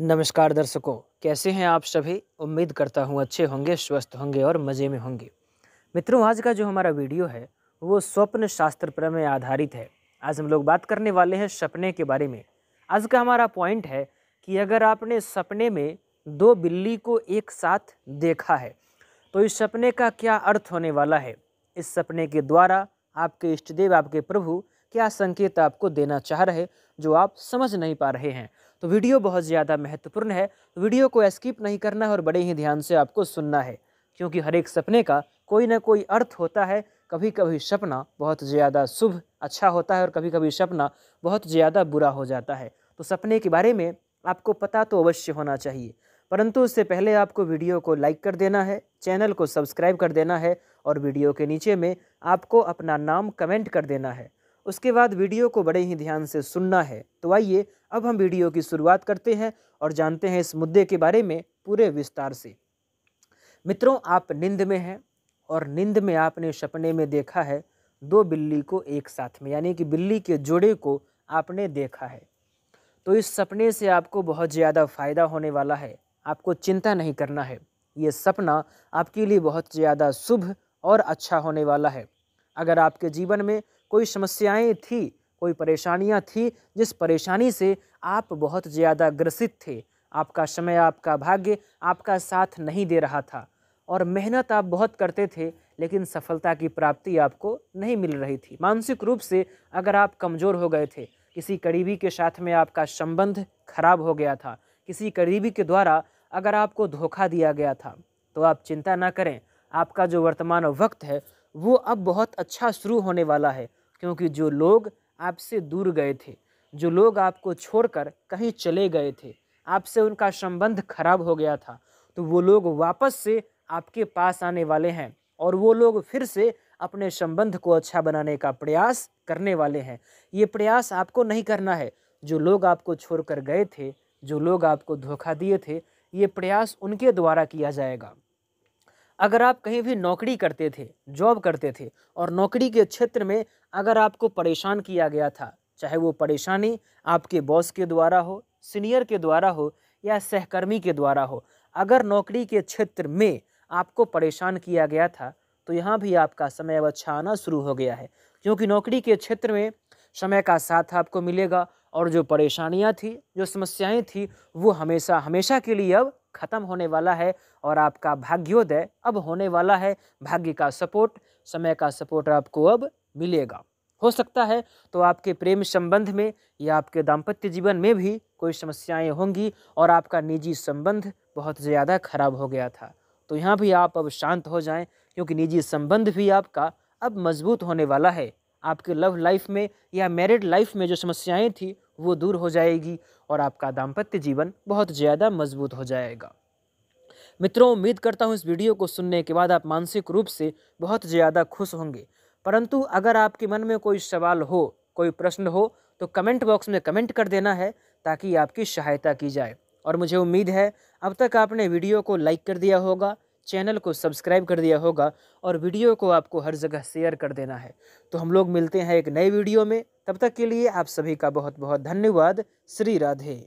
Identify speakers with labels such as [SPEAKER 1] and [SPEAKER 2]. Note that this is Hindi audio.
[SPEAKER 1] नमस्कार दर्शकों कैसे हैं आप सभी उम्मीद करता हूं अच्छे होंगे स्वस्थ होंगे और मज़े में होंगे मित्रों आज का जो हमारा वीडियो है वो स्वप्न शास्त्र पर में आधारित है आज हम लोग बात करने वाले हैं सपने के बारे में आज का हमारा पॉइंट है कि अगर आपने सपने में दो बिल्ली को एक साथ देखा है तो इस सपने का क्या अर्थ होने वाला है इस सपने के द्वारा आपके इष्टदेव आपके प्रभु क्या संकेत आपको देना चाह रहे जो आप समझ नहीं पा रहे हैं तो वीडियो बहुत ज़्यादा महत्वपूर्ण है तो वीडियो को स्किप नहीं करना है और बड़े ही ध्यान से आपको सुनना है क्योंकि हर एक सपने का कोई ना कोई अर्थ होता है कभी कभी सपना बहुत ज़्यादा शुभ अच्छा होता है और कभी कभी सपना बहुत ज़्यादा बुरा हो जाता है तो सपने के बारे में आपको पता तो अवश्य होना चाहिए परंतु उससे पहले आपको वीडियो को लाइक कर देना है चैनल को सब्सक्राइब कर देना है और वीडियो के नीचे में आपको अपना नाम कमेंट कर देना है उसके बाद वीडियो को बड़े ही ध्यान से सुनना है तो आइए अब हम वीडियो की शुरुआत करते हैं और जानते हैं इस मुद्दे के बारे में पूरे विस्तार से मित्रों आप निंद में हैं और निंद में आपने सपने में देखा है दो बिल्ली को एक साथ में यानी कि बिल्ली के जोड़े को आपने देखा है तो इस सपने से आपको बहुत ज़्यादा फ़ायदा होने वाला है आपको चिंता नहीं करना है ये सपना आपके लिए बहुत ज़्यादा शुभ और अच्छा होने वाला है अगर आपके जीवन में कोई समस्याएं थी कोई परेशानियां थी जिस परेशानी से आप बहुत ज़्यादा ग्रसित थे आपका समय आपका भाग्य आपका साथ नहीं दे रहा था और मेहनत आप बहुत करते थे लेकिन सफलता की प्राप्ति आपको नहीं मिल रही थी मानसिक रूप से अगर आप कमज़ोर हो गए थे किसी करीबी के साथ में आपका संबंध खराब हो गया था किसी करीबी के द्वारा अगर आपको धोखा दिया गया था तो आप चिंता ना करें आपका जो वर्तमान वक्त है वो अब बहुत अच्छा शुरू होने वाला है क्योंकि जो लोग आपसे दूर गए थे जो लोग आपको छोड़कर कहीं चले गए थे आपसे उनका संबंध खराब हो गया था तो वो लोग वापस से आपके पास आने वाले हैं और वो लोग फिर से अपने संबंध को अच्छा बनाने का प्रयास करने वाले हैं ये प्रयास आपको नहीं करना है जो लोग आपको छोड़कर गए थे जो लोग आपको धोखा दिए थे ये प्रयास उनके द्वारा किया जाएगा अगर आप कहीं भी नौकरी करते थे जॉब करते थे और नौकरी के क्षेत्र में अगर आपको परेशान किया गया था चाहे वो परेशानी आपके बॉस के द्वारा हो सीनियर के द्वारा हो या सहकर्मी के द्वारा हो अगर नौकरी के क्षेत्र में आपको परेशान किया गया था तो यहाँ भी आपका समय अब अच्छा आना शुरू हो गया है क्योंकि नौकरी के क्षेत्र में समय का साथ आपको मिलेगा और जो परेशानियाँ थी जो समस्याएँ थी वो हमेशा हमेशा के लिए अब ख़त्म होने वाला है और आपका भाग्योदय अब होने वाला है भाग्य का सपोर्ट समय का सपोर्ट आपको अब मिलेगा हो सकता है तो आपके प्रेम संबंध में या आपके दाम्पत्य जीवन में भी कोई समस्याएं होंगी और आपका निजी संबंध बहुत ज़्यादा खराब हो गया था तो यहाँ भी आप अब शांत हो जाएं क्योंकि निजी संबंध भी आपका अब मजबूत होने वाला है आपके लव लाइफ में या मैरिड लाइफ में जो समस्याएं थी वो दूर हो जाएगी और आपका दाम्पत्य जीवन बहुत ज़्यादा मजबूत हो जाएगा मित्रों उम्मीद करता हूँ इस वीडियो को सुनने के बाद आप मानसिक रूप से बहुत ज़्यादा खुश होंगे परंतु अगर आपके मन में कोई सवाल हो कोई प्रश्न हो तो कमेंट बॉक्स में कमेंट कर देना है ताकि आपकी सहायता की जाए और मुझे उम्मीद है अब तक आपने वीडियो को लाइक कर दिया होगा चैनल को सब्सक्राइब कर दिया होगा और वीडियो को आपको हर जगह शेयर कर देना है तो हम लोग मिलते हैं एक नए वीडियो में तब तक के लिए आप सभी का बहुत बहुत धन्यवाद श्री राधे